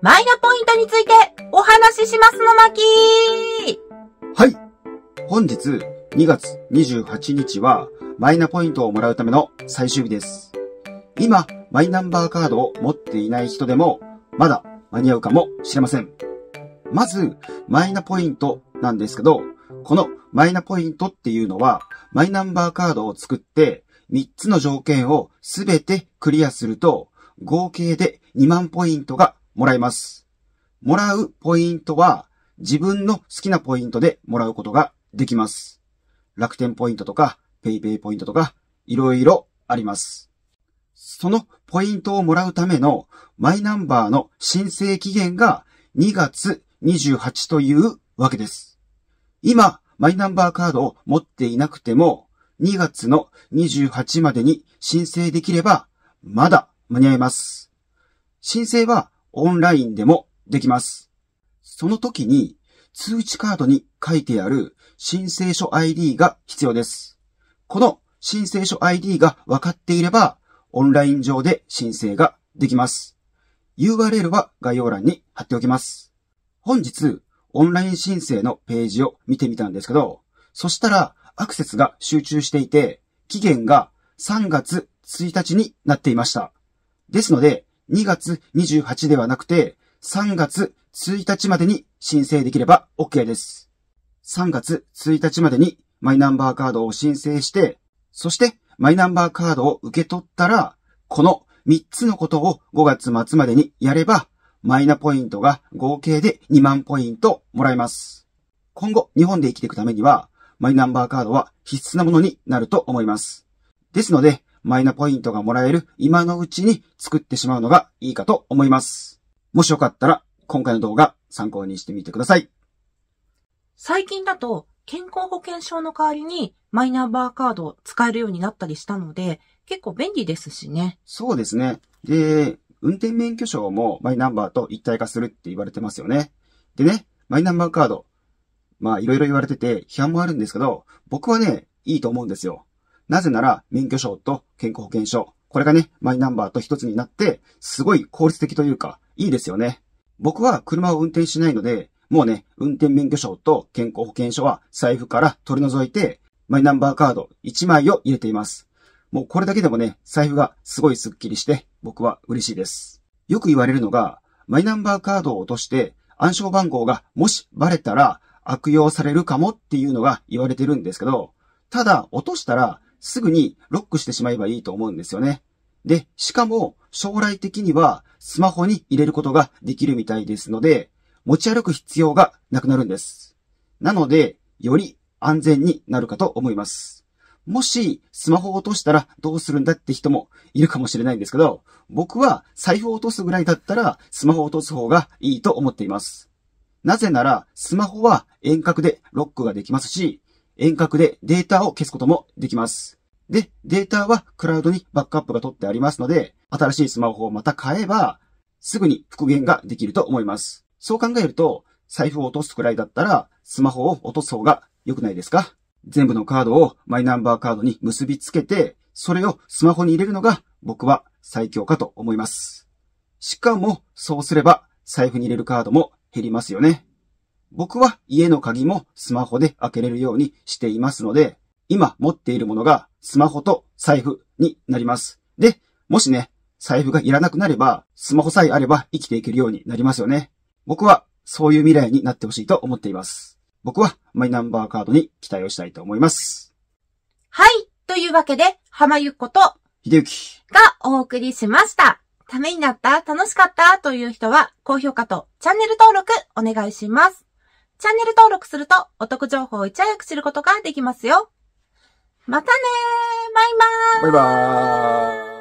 マイナポイントについてお話ししますの巻はい。本日2月28日はマイナポイントをもらうための最終日です。今、マイナンバーカードを持っていない人でもまだ間に合うかもしれません。まず、マイナポイントなんですけど、このマイナポイントっていうのは、マイナンバーカードを作って、3つの条件をすべてクリアすると、合計で2万ポイントがもらえます。もらうポイントは自分の好きなポイントでもらうことができます。楽天ポイントとか、PayPay ペイペイポイントとか、いろいろあります。そのポイントをもらうためのマイナンバーの申請期限が2月28というわけです。今、マイナンバーカードを持っていなくても、2月の28までに申請できれば、まだ間に合います。申請はオンラインでもできます。その時に通知カードに書いてある申請書 ID が必要です。この申請書 ID が分かっていれば、オンライン上で申請ができます。URL は概要欄に貼っておきます。本日、オンライン申請のページを見てみたんですけど、そしたらアクセスが集中していて、期限が3月1日になっていました。ですので、2月28ではなくて、3月1日までに申請できれば OK です。3月1日までにマイナンバーカードを申請して、そしてマイナンバーカードを受け取ったら、この3つのことを5月末までにやれば、マイナポイントが合計で2万ポイントもらえます。今後、日本で生きていくためには、マイナンバーカードは必須なものになると思います。ですので、マイナポイントがもらえる今のうちに作ってしまうのがいいかと思います。もしよかったら今回の動画参考にしてみてください。最近だと健康保険証の代わりにマイナンバーカードを使えるようになったりしたので結構便利ですしね。そうですね。で、運転免許証もマイナンバーと一体化するって言われてますよね。でね、マイナンバーカード、まあいろいろ言われてて批判もあるんですけど、僕はね、いいと思うんですよ。なぜなら、免許証と健康保険証、これがね、マイナンバーと一つになって、すごい効率的というか、いいですよね。僕は車を運転しないので、もうね、運転免許証と健康保険証は財布から取り除いて、マイナンバーカード1枚を入れています。もうこれだけでもね、財布がすごいスッキリして、僕は嬉しいです。よく言われるのが、マイナンバーカードを落として、暗証番号がもしバレたら悪用されるかもっていうのが言われてるんですけど、ただ落としたらすぐにロックしてしまえばいいと思うんですよね。で、しかも将来的にはスマホに入れることができるみたいですので、持ち歩く必要がなくなるんです。なので、より安全になるかと思います。もし、スマホを落としたらどうするんだって人もいるかもしれないんですけど、僕は財布を落とすぐらいだったら、スマホを落とす方がいいと思っています。なぜなら、スマホは遠隔でロックができますし、遠隔でデータを消すこともできます。で、データはクラウドにバックアップが取ってありますので、新しいスマホをまた買えば、すぐに復元ができると思います。そう考えると、財布を落とすくらいだったら、スマホを落とす方が良くないですか全部のカードをマイナンバーカードに結びつけて、それをスマホに入れるのが僕は最強かと思います。しかも、そうすれば財布に入れるカードも減りますよね。僕は家の鍵もスマホで開けれるようにしていますので、今持っているものがスマホと財布になります。で、もしね、財布がいらなくなれば、スマホさえあれば生きていけるようになりますよね。僕はそういう未来になってほしいと思っています。僕はマイナンバーカードに期待をしたいと思います。はい。というわけで、浜ゆっこと、秀きがお送りしました。ためになった、楽しかったという人は、高評価とチャンネル登録お願いします。チャンネル登録するとお得情報をいち早く知ることができますよ。またねーバイバーイバイバーイ